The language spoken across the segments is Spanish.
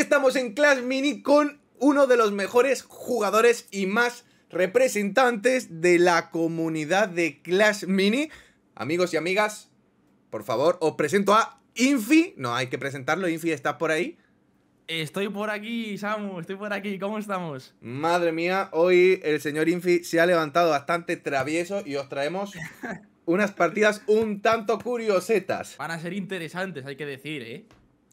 estamos en Clash Mini con uno de los mejores jugadores y más representantes de la comunidad de Clash Mini. Amigos y amigas, por favor, os presento a Infi. No hay que presentarlo, Infi, está por ahí? Estoy por aquí, Samu, estoy por aquí, ¿cómo estamos? Madre mía, hoy el señor Infi se ha levantado bastante travieso y os traemos unas partidas un tanto curiosetas. Van a ser interesantes, hay que decir, ¿eh?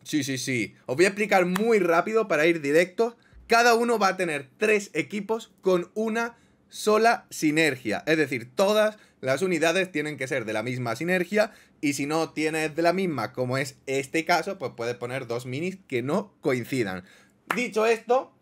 Sí, sí, sí. Os voy a explicar muy rápido para ir directo. Cada uno va a tener tres equipos con una sola sinergia. Es decir, todas las unidades tienen que ser de la misma sinergia. Y si no tienes de la misma, como es este caso, pues puedes poner dos minis que no coincidan. Dicho esto,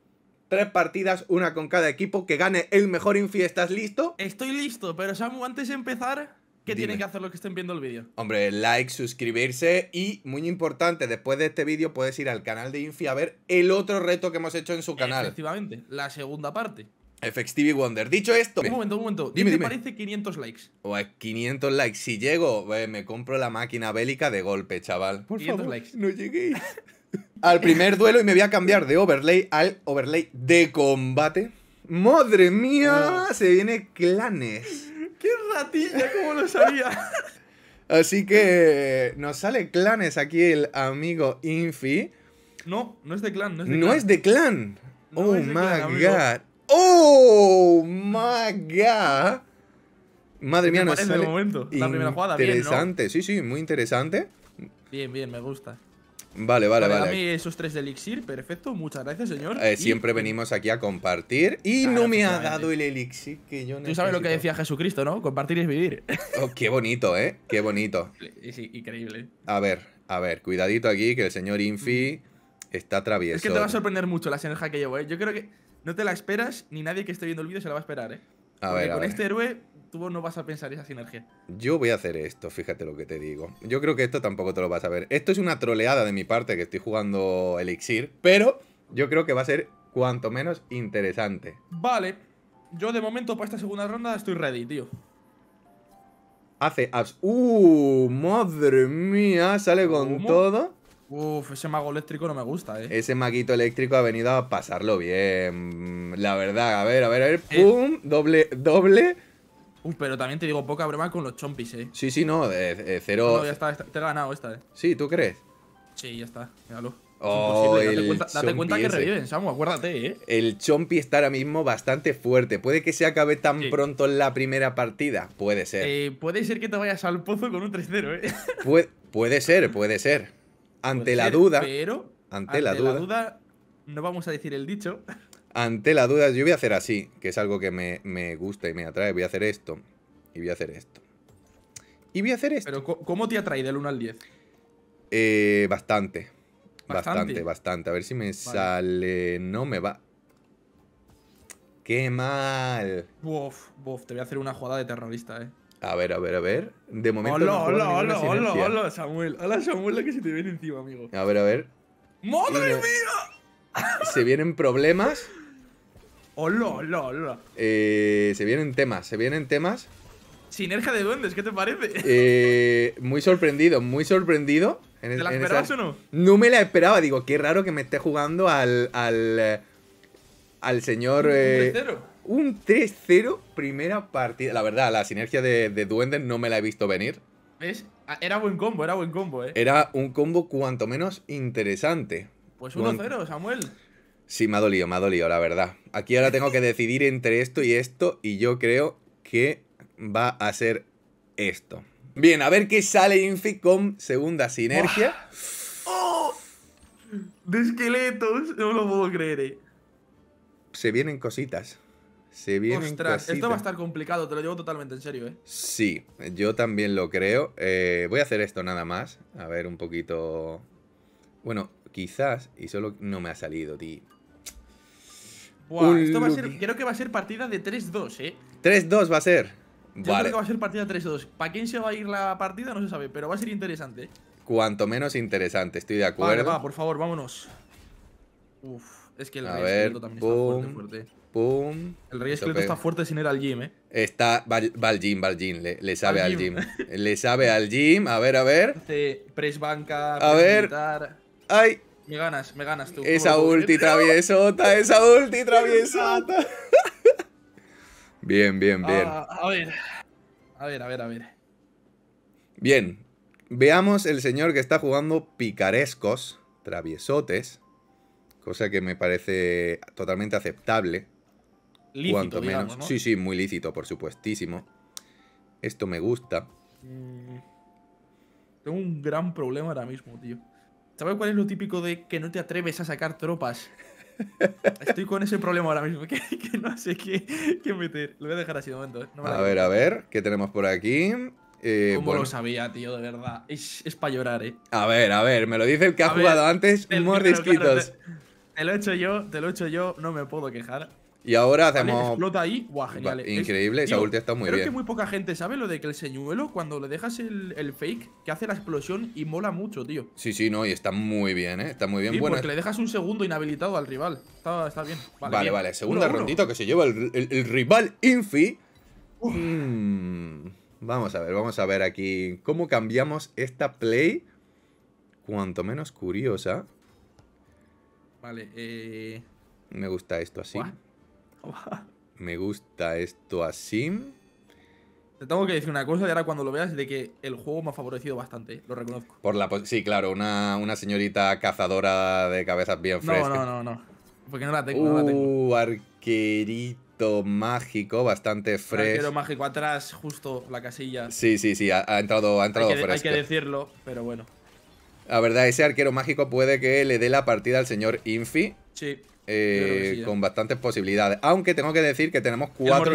tres partidas, una con cada equipo, que gane el mejor infi. ¿Estás listo? Estoy listo, pero Samu, antes de empezar, ¿Qué tienen que hacer los que estén viendo el vídeo? Hombre, like, suscribirse y, muy importante, después de este vídeo puedes ir al canal de Infi a ver el otro reto que hemos hecho en su canal. Efectivamente, la segunda parte. Efectivity Wonder. Dicho esto. Un momento, un momento. Dime, te parece 500 likes? O 500 likes. Si llego, eh, me compro la máquina bélica de golpe, chaval. Por 500 favor, likes. No lleguéis. al primer duelo y me voy a cambiar de overlay al overlay de combate. ¡Madre mía! Se viene clanes. ¡Qué ratilla! ¿Cómo lo sabía? Así que nos sale clanes aquí el amigo Infi. No, no es de clan, no es de clan. No es de clan. oh my god. Oh my god. Madre mía, nos sale. De momento? La primera jugada, interesante, sí, sí, muy interesante. Bien, bien, me gusta. Vale, vale, vale. Dame esos tres de elixir, perfecto, muchas gracias, señor. Eh, siempre venimos aquí a compartir y no me ha dado el elixir que yo necesito. Tú sabes lo que decía Jesucristo, ¿no? Compartir es vivir. Oh, qué bonito, ¿eh? Qué bonito. increíble. A ver, a ver, cuidadito aquí que el señor Infi está travieso. Es que te va a sorprender mucho la sinergia que llevo, ¿eh? Yo creo que no te la esperas ni nadie que esté viendo el vídeo se la va a esperar, ¿eh? A ver, a con este héroe no vas a pensar esa sinergia. Yo voy a hacer esto, fíjate lo que te digo. Yo creo que esto tampoco te lo vas a ver. Esto es una troleada de mi parte que estoy jugando Elixir, pero yo creo que va a ser cuanto menos interesante. Vale. Yo de momento para esta segunda ronda estoy ready, tío. Hace abs... ¡Uh! ¡Madre mía! Sale con todo. Uf, ese mago eléctrico no me gusta, eh. Ese maguito eléctrico ha venido a pasarlo bien. La verdad, a ver, a ver, a ver. Eh. ¡Pum! Doble, doble. Uh, pero también te digo, poca broma con los chompis, eh. Sí, sí, no, eh, eh, cero. No, ya está, te he ganado esta, eh. Sí, ¿tú crees? Sí, ya está, míralo. Oh, date, cuenta, que eh. reviven, Samu, acuérdate, eh. El Chompi está ahora mismo bastante fuerte. Puede que se acabe tan pronto en la primera partida. Puede ser. puede ser que te vayas al pozo con un 3-0, eh. Puede, ser, puede ser. Ante la duda. Pero. Ante, la, duda, la duda. No vamos a decir el dicho. Ante la duda, yo voy a hacer así, que es algo que me, gusta y me atrae. Voy a hacer esto, y voy a hacer esto. Y voy a hacer esto. Pero, ¿cómo te atrae del 1 al 10? Eh, bastante. Bastante, bastante. A ver si me sale. No me va. ¡Qué mal! Uf, te voy a hacer una jugada de terrorista, eh. A ver, a ver, a ver. De momento. Hola, hola, hola, hola, hola, Samuel. Hola, Samuel, que se te viene encima, amigo. A ver, a ver. ¡Madre mía! Se vienen problemas. ¡Hola, hola, hola! Eh, se vienen temas, se vienen temas. Sinergia de duendes, ¿qué te parece? Eh, muy sorprendido, muy sorprendido. En ¿Te la esperabas o no? No me la esperaba, digo, qué raro que me esté jugando al. al. al señor. 0 un 3-0, eh, primera partida. La verdad, la sinergia de, duendes no me la he visto venir. Ah, era buen combo, era buen combo, eh. Era un combo cuanto menos interesante. Pues 1-0, Samuel. Sí, me ha dolido, me ha dolido, la verdad. Aquí ahora tengo que decidir entre esto y esto y yo creo que va a ser esto. Bien, a ver qué sale Infi con segunda sinergia. ¡Oh! De esqueletos, no lo puedo creer. Eh. Se vienen cositas. Se vienen esto va a estar complicado, te lo llevo totalmente en serio, ¿eh? Sí, yo también lo creo. Eh, voy a hacer esto nada más. A ver un poquito... Bueno, quizás... Y solo no me ha salido, tío. Buah, esto va a ser, creo que va a ser partida de 3-2, ¿eh? 3-2 va a ser. Yo creo que va a ser partida de 3-2. ¿Para quién se va a ir la partida? No se sabe, pero va a ser interesante. Cuanto menos interesante, estoy de acuerdo. Vale, va, por favor, vámonos. Uf, es que el rey esqueleto también está fuerte, fuerte. Pum. El rey esqueleto está fuerte sin ir al gym, ¿eh? Está, va, va al gym, va al gym, le, sabe al, al gym. le sabe al gym, a ver, a ver. Hace press banca, A ver. Ay, me ganas, me ganas tú. Esa ulti traviesota, esa ulti traviesota. bien, bien, ah, bien. a ver. A ver, a ver, a ver. Bien. Veamos el señor que está jugando picarescos, traviesotes. Cosa que me parece totalmente aceptable. Lícito, ¿no? Sí, sí, muy lícito, por supuestísimo. Esto me gusta. Mm, tengo un gran problema ahora mismo, tío. ¿Sabes cuál es lo típico de que no te atreves a sacar tropas? Estoy con ese problema ahora mismo, que, no sé qué, meter. Lo voy a dejar así de momento. a ver, a ver, ¿qué tenemos por aquí? Eh, lo sabía, tío? De verdad. Es, para llorar, eh. A ver, a ver, me lo dice el que ha jugado antes, mordisquitos. te, lo he hecho yo, te lo he hecho yo, no me puedo quejar. Y ahora hacemos. explota ahí. Guau, genial. Eh. increíble, esa está muy bien. Creo que muy poca gente sabe lo de que el señuelo, cuando le dejas el, fake, que hace la explosión y mola mucho, tío. Sí, sí, no, y está muy bien, ¿eh? Está muy bien. Sí, bueno, porque le dejas un segundo inhabilitado al rival. Está, bien. Vale, vale, segunda rondita que se lleva el, rival Infi. Mm, vamos a ver, vamos a ver aquí cómo cambiamos esta play. Cuanto menos curiosa. Vale, eh. Me gusta esto así. Me gusta esto así. Te tengo que decir una cosa y ahora cuando lo veas de que el juego me ha favorecido bastante, ¿eh? lo reconozco. Por la sí, claro, una, una señorita cazadora de cabezas bien fresca No, no, no, no. Porque no la tengo, no la tengo. Uh, arquerito mágico, bastante fresco. Arquero mágico atrás, justo la casilla. Sí, sí, sí, ha, entrado, que, fresco. Hay que decirlo, pero bueno. La verdad, ese arquero mágico puede que le dé la partida al señor Infi. Sí. Eh, con bastantes posibilidades. Aunque tengo que decir que tenemos cuatro.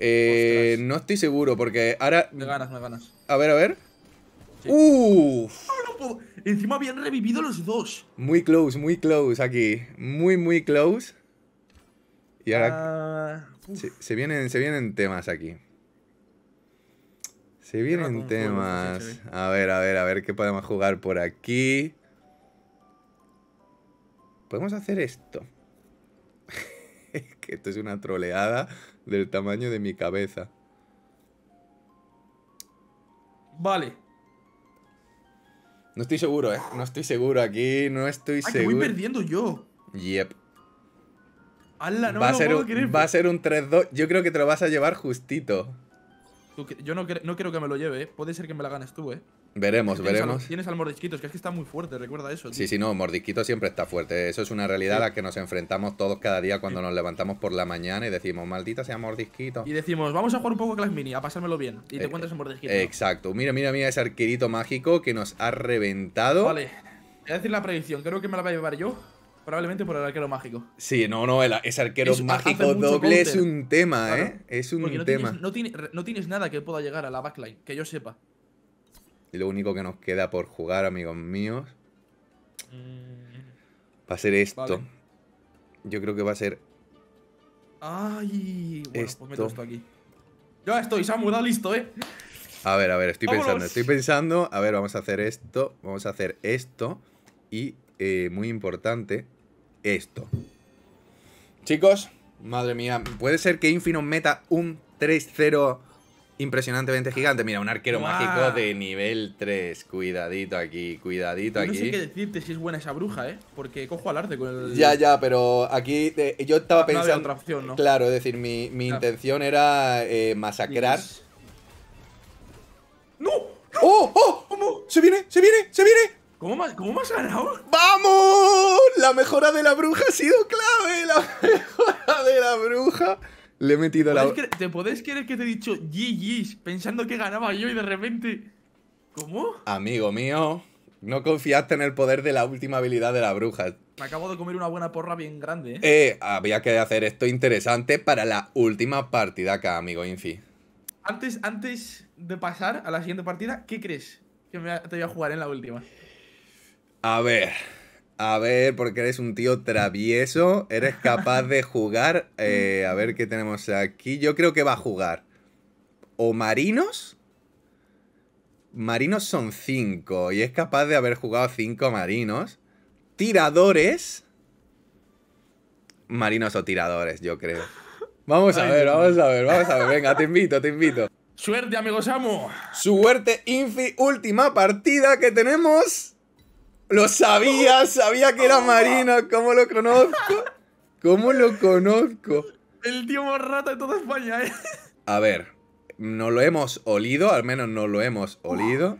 Eh, no estoy seguro, porque ahora. Me ganas, me ganas. A ver, a ver. ¡Uf! Encima habían revivido los dos. Muy close, muy close aquí. Muy, muy close. Y ahora. Ah, vienen, se vienen temas aquí. Se vienen temas. A ver, a ver, a ver qué podemos jugar por aquí podemos hacer esto. que esto es una troleada del tamaño de mi cabeza. Vale. No estoy seguro, ¿eh? No estoy seguro aquí, no estoy Ay, seguro. Que voy perdiendo yo. Yep. no va, me ser, va a ser un 3-2. Yo creo que te lo vas a llevar justito yo no, quiero que me lo lleve, ¿eh? Puede ser que me la ganes tú, ¿eh? Veremos, veremos. tienes al mordisquito, que es que está muy fuerte, recuerda eso. Sí, sí, no, mordisquito siempre está fuerte. Eso es una realidad a la que nos enfrentamos todos cada día cuando nos levantamos por la mañana y decimos, maldita sea mordisquito. Y decimos, vamos a jugar un poco a Clash Mini, a pasármelo bien. Y te cuentas eh, encuentras en mordisquito. Exacto. Mira, mira, mira ese arquerito mágico que nos ha reventado. Vale. Voy a decir la predicción, creo que me la va a llevar yo. Probablemente por el arquero mágico. Sí, no, no, el, ese arquero mágico doble es un tema, ¿eh? Es un tema. no, tienes nada que pueda llegar a la backline, que yo sepa. Y lo único que nos queda por jugar, amigos míos, mm. va a ser esto. Yo creo que va a ser. ¡Ay! pues meto esto aquí. Ya estoy, Samu, mudado listo, ¿eh? A ver, a ver, estoy pensando, estoy pensando. A ver, vamos a hacer esto, vamos a hacer esto. Y, eh, muy importante, esto. Chicos, madre mía, puede ser que Infino meta un 3-0 impresionantemente gigante. Mira, un arquero mágico de nivel 3. Cuidadito aquí, cuidadito aquí. No sé qué decirte si es buena esa bruja, ¿eh? Porque cojo al arte con el... Ya, ya, pero aquí eh, yo estaba pensando... otra opción, Claro, es decir, mi, intención era eh, masacrar... ¡No! ¡Oh! ¡Oh! ¡Se viene! ¡Se viene! ¡Se viene! ¿Cómo, me ¿Cómo más ganado? ¡Vamos! La mejora de la bruja ha sido clave. La mejora de la bruja. Le he metido la. ¿Te podés creer que te he dicho GG's pensando que ganaba yo y de repente. ¿Cómo? Amigo mío, no confiaste en el poder de la última habilidad de la bruja. Me acabo de comer una buena porra bien grande, ¿eh? eh había que hacer esto interesante para la última partida acá, amigo Infi. Antes, antes de pasar a la siguiente partida, ¿qué crees que me, te voy a jugar en la última? A ver, a ver, porque eres un tío travieso, eres capaz de jugar. Eh, a ver qué tenemos aquí. Yo creo que va a jugar. O marinos. Marinos son cinco y es capaz de haber jugado cinco marinos. Tiradores. Marinos o tiradores, yo creo. Vamos a ver, vamos a ver, vamos a ver. Venga, te invito, te invito. Suerte, amigos amo. Suerte, Infi, última partida que tenemos. Lo sabía, sabía que era oh, Marino. ¿Cómo lo conozco? ¿Cómo lo conozco? El tío más rata de toda España, ¿eh? A ver, no lo hemos olido, al menos no lo hemos olido.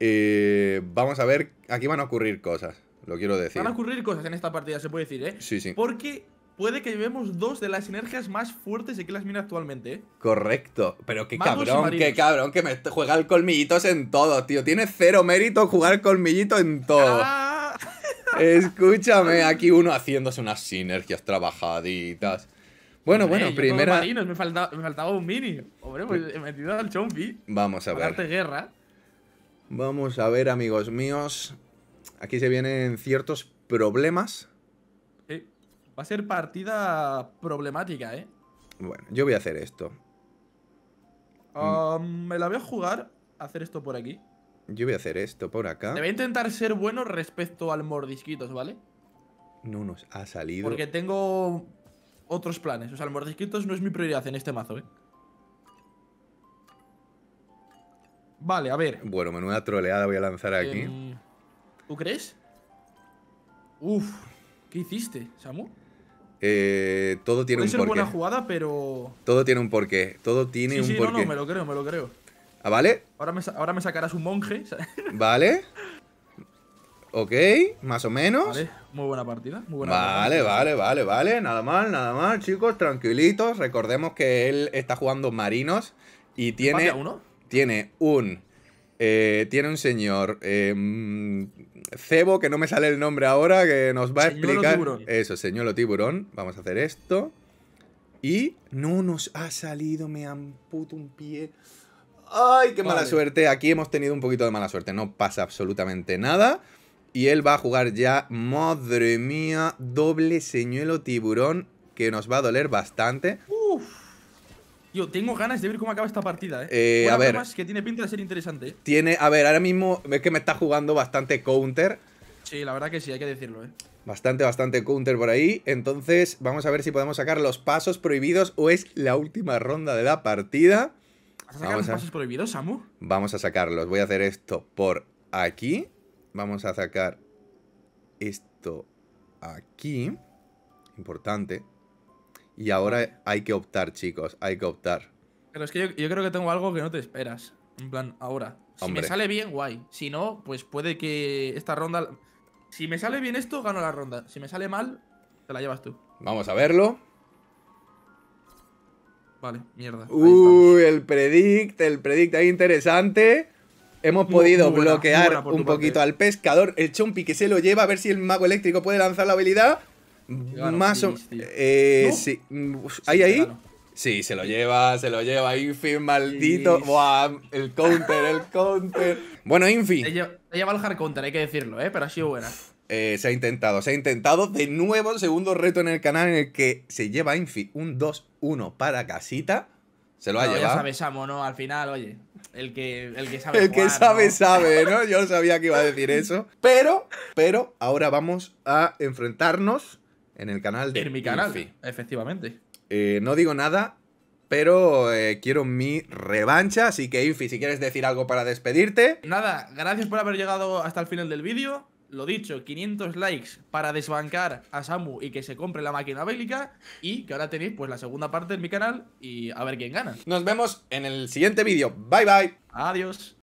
Eh, vamos a ver, aquí van a ocurrir cosas, lo quiero decir. Van a ocurrir cosas en esta partida, se puede decir, ¿eh? Sí, sí. Porque puede que llevemos dos de las sinergias más fuertes de que las actualmente, ¿eh? Correcto. Pero qué cabrón, qué cabrón que me juega el colmillitos en todo, tío. Tiene cero mérito jugar colmillito en todo. Ah. Escúchame, aquí uno haciéndose unas sinergias trabajaditas. Bueno, bueno, primera. me, faltaba, un mini. Hombre, pues he metido al Chompi. Vamos a ver. guerra. Vamos a ver, amigos míos. Aquí se vienen ciertos problemas Va a ser partida problemática, ¿eh? Bueno, yo voy a hacer esto. Um, me la voy a jugar hacer esto por aquí. Yo voy a hacer esto por acá. Te voy a intentar ser bueno respecto al mordisquitos, ¿vale? No nos ha salido. Porque tengo otros planes. O sea, el mordisquitos no es mi prioridad en este mazo, ¿eh? Vale, a ver. Bueno, menuda troleada voy a lanzar aquí. Em, ¿Tú crees? Uf, ¿qué hiciste, Samu? Eh, todo tiene Puede un ser porqué. buena jugada, pero. Todo tiene un porqué. Todo tiene un un sí, porqué. No, no, me lo creo, me lo creo. ¿Ah, vale? Ahora me, ahora me sacarás un monje. Vale. Ok, más o menos. Vale, muy buena partida. Muy buena vale, partida. vale, vale, vale. Nada mal, nada mal, chicos. Tranquilitos. Recordemos que él está jugando marinos y tiene. Uno? Tiene un eh, tiene un señor eh, mm, cebo, que no me sale el nombre ahora, que nos va a explicar. Eso, señuelo tiburón. Vamos a hacer esto. Y no nos ha salido, me han puto un pie. ¡Ay, qué mala suerte! Aquí hemos tenido un poquito de mala suerte. No pasa absolutamente nada. Y él va a jugar ya, madre mía, doble señuelo tiburón, que nos va a doler bastante. Yo tengo ganas de ver cómo acaba esta partida, ¿eh? eh a ver. que tiene pinta de ser interesante. ¿eh? Tiene, a ver, ahora mismo es que me está jugando bastante counter. Sí, la verdad que sí, hay que decirlo, ¿eh? Bastante, bastante counter por ahí. Entonces, vamos a ver si podemos sacar los pasos prohibidos o es la última ronda de la partida. ¿Has sacado los pasos prohibidos, Samu? Vamos a sacarlos. Voy a hacer esto por aquí. Vamos a sacar esto aquí. Importante. Y ahora hay que optar, chicos, hay que optar. Pero es que yo, creo que tengo algo que no te esperas. En plan, ahora. Si me sale bien, guay. Si no, pues puede que esta ronda. Si me sale bien esto, gano la ronda. Si me sale mal, te la llevas tú. Vamos a verlo. Vale, mierda. Uy, el predict, el predict ahí interesante. Hemos podido bloquear un poquito al pescador. El chompi que se lo lleva a ver si el mago eléctrico puede lanzar la habilidad más o eh, sí. ¿Hay mm, ahí? Sí, se lo lleva, se lo lleva Infi, maldito. Buah, el counter, el counter. bueno, Infi. se llevado el hard counter, hay que decirlo, ¿eh? Pero ha sido buena. Eh, se ha intentado, se ha intentado de nuevo, el segundo reto en el canal en el que se lleva Infi un 2-1 para casita. Se lo ha llevado. Ya sabes, ¿no? Al final, oye, el que, el sabe. El que sabe, sabe, ¿no? Yo sabía que iba a decir eso. Pero, pero, ahora vamos a enfrentarnos en el canal de En mi canal, efectivamente. Eh, no digo nada, pero eh, quiero mi revancha, así que Infi, si quieres decir algo para despedirte. Nada, gracias por haber llegado hasta el final del vídeo. Lo dicho, 500 likes para desbancar a Samu y que se compre la máquina bélica y que ahora tenéis pues la segunda parte en mi canal y a ver quién gana. Nos vemos en el siguiente vídeo. Bye bye. Adiós.